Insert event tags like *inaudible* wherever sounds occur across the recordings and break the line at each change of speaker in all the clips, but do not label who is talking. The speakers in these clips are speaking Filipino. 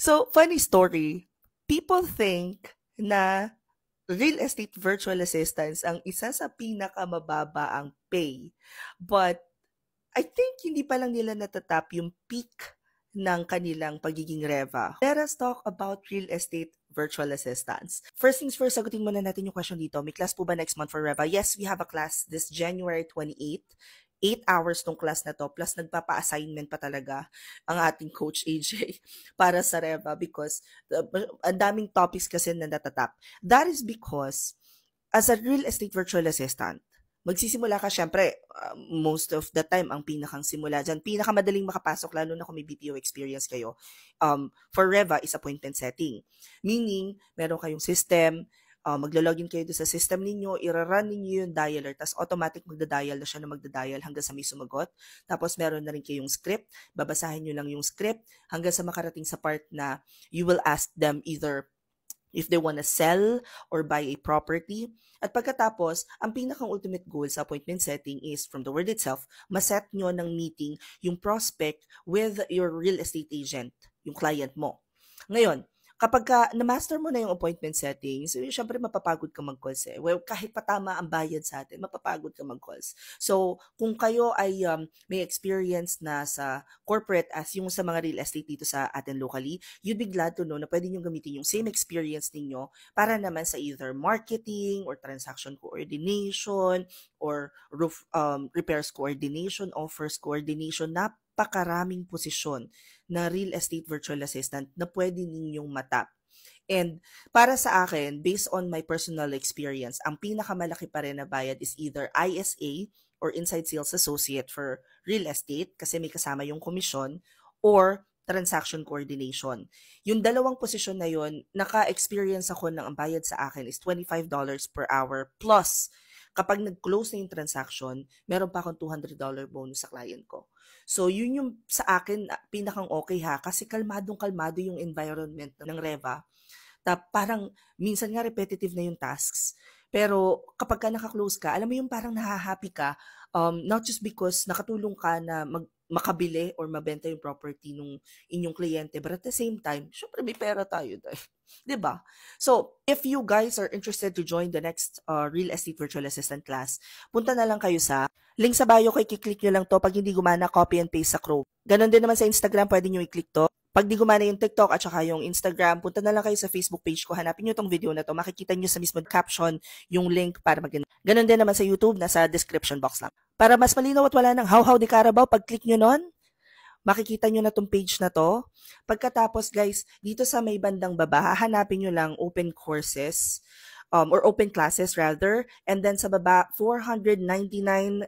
So, funny story, people think na real estate virtual assistants ang isa sa pinakamababa ang pay. But I think hindi pa lang nila natatap yung peak ng kanilang pagiging REVA. Let us talk about real estate virtual assistants. First things first, sagutin muna natin yung question dito. May class po ba next month for REVA? Yes, we have a class this January 28. 8 hours tong class na to plus nagpapa-assignment pa talaga ang ating coach AJ *laughs* para sa REVA because uh, ang daming topics kasi na natatap. That is because as a real estate virtual assistant, magsisimula ka syempre uh, most of the time ang pinakang simula diyan pinakamadaling makapasok lalo na kung may BPO experience kayo um for REVA is appointment setting meaning meron kayong system uh, ah, maglo-login kayo doon sa system ninyo, irarun ninyo yung dialer, tapos automatic magda-dial na siya na magda-dial hanggang sa may sumagot. Tapos meron na rin kayong script, babasahin nyo lang yung script hanggang sa makarating sa part na you will ask them either if they wanna sell or buy a property. At pagkatapos, ang pinakang ultimate goal sa appointment setting is, from the word itself, maset nyo ng meeting yung prospect with your real estate agent, yung client mo. Ngayon, kapag ka, na-master mo na yung appointment setting, so, syempre mapapagod ka mag-calls eh. Well, kahit patama ang bayad sa atin, mapapagod ka mag-calls. So, kung kayo ay um, may experience na sa corporate as yung sa mga real estate dito sa atin locally, you'd be glad to know na pwede nyo gamitin yung same experience ninyo para naman sa either marketing or transaction coordination or roof um, repairs coordination, offers coordination na napakaraming posisyon na real estate virtual assistant na pwede ninyong matap. And para sa akin, based on my personal experience, ang pinakamalaki pa rin na bayad is either ISA or Inside Sales Associate for real estate kasi may kasama yung komisyon or transaction coordination. Yung dalawang posisyon na yon, naka-experience ako ng ang bayad sa akin is $25 per hour plus Kapag nag-close na yung transaction, meron pa akong $200 bonus sa client ko. So, yun yung sa akin, ah, pinakang okay ha, kasi kalmadong-kalmado yung environment ng Reva. Ta parang, minsan nga repetitive na yung tasks. Pero kapag ka nakaklose ka, alam mo yung parang nahahappy ka, um, not just because nakatulong ka na mag, makabili or mabenta yung property nung inyong kliyente. But at the same time, syempre may pera tayo dahil. *laughs* ba? Diba? So, if you guys are interested to join the next uh, Real Estate Virtual Assistant class, punta na lang kayo sa link sa bio ko, i-click nyo lang to. Pag hindi gumana, copy and paste sa Chrome. Ganon din naman sa Instagram, pwede nyo i-click to. Pag di gumana yung TikTok at saka yung Instagram, punta na lang kayo sa Facebook page ko. Hanapin nyo tong video na to. Makikita nyo sa mismo caption yung link para mag Ganun din naman sa YouTube, nasa description box lang. Para mas malinaw at wala ng how-how ni Carabao, pag-click nyo nun, makikita nyo na tong page na to. Pagkatapos guys, dito sa may bandang baba, hahanapin nyo lang open courses um, or open classes rather. And then sa baba, 499.0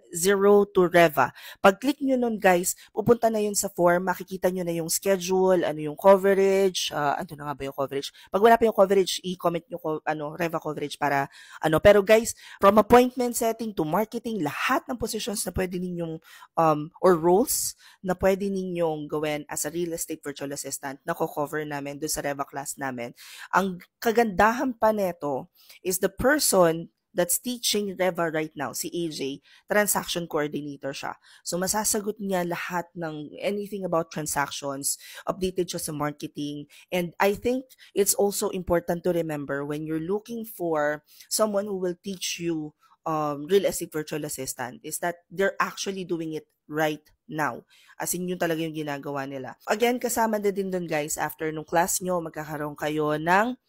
to Reva. Pag-click nyo nun guys, pupunta na yun sa form, makikita nyo na yung schedule, ano yung coverage, uh, ano na nga ba yung coverage? Pag wala pa yung coverage, i-comment nyo ko, ano, Reva coverage para ano. Pero guys, from appointment setting to marketing, lahat ng positions na pwede ninyong um, or roles na pwede ninyong gawin as a real estate virtual assistant na ko-cover namin doon sa Reva class namin. Ang kagandahan pa neto is the person that's teaching Reva right now, si AJ, transaction coordinator siya. So, masasagot niya lahat ng anything about transactions, updated siya sa marketing. And I think it's also important to remember when you're looking for someone who will teach you um, real estate virtual assistant is that they're actually doing it right now. As in, yun talaga yung ginagawa nila. Again, kasama na din doon guys, after nung class nyo, magkakaroon kayo ng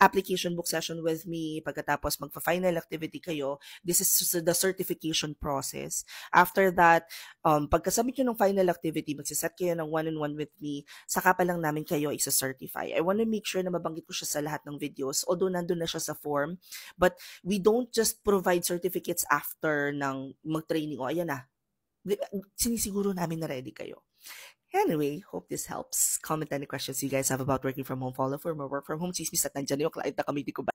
application book session with me, pagkatapos magpa-final activity kayo, this is the certification process. After that, um, pagkasubmit nyo ng final activity, magsiset kayo ng one-on-one with me, saka pa lang namin kayo isa-certify. I want to make sure na mabanggit ko siya sa lahat ng videos, although nandun na siya sa form, but we don't just provide certificates after ng mag-training, o ayan na, sinisiguro namin na ready kayo. Anyway, hope this helps. Comment any questions you guys have about working from home. Follow for more work from home. tips. at nandyan yung client na kami di ko ba